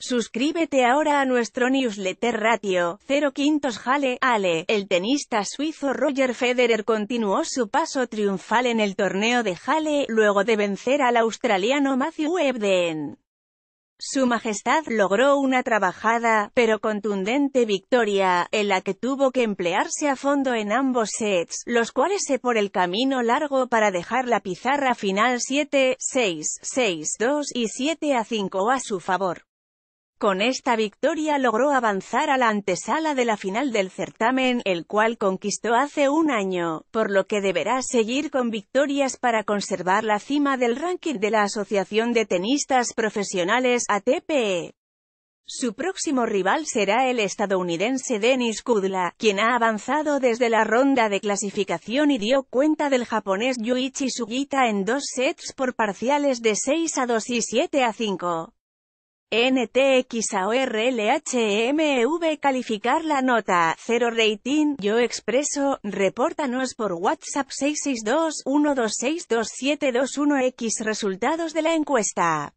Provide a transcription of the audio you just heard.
Suscríbete ahora a nuestro newsletter Ratio 0 Quintos Jale Ale. El tenista suizo Roger Federer continuó su paso triunfal en el torneo de halle luego de vencer al australiano Matthew Ebden. Su Majestad logró una trabajada, pero contundente victoria, en la que tuvo que emplearse a fondo en ambos sets, los cuales se por el camino largo para dejar la pizarra final 7-6, 6-2 y 7-5 a su favor. Con esta victoria logró avanzar a la antesala de la final del certamen, el cual conquistó hace un año, por lo que deberá seguir con victorias para conservar la cima del ranking de la Asociación de Tenistas Profesionales ATP. E. Su próximo rival será el estadounidense Dennis Kudla, quien ha avanzado desde la ronda de clasificación y dio cuenta del japonés Yuichi Sugita en dos sets por parciales de 6 a 2 y 7 a 5. NTXORLHMV e calificar la nota, 0 rating, yo expreso, repórtanos por WhatsApp 662-1262721X resultados de la encuesta.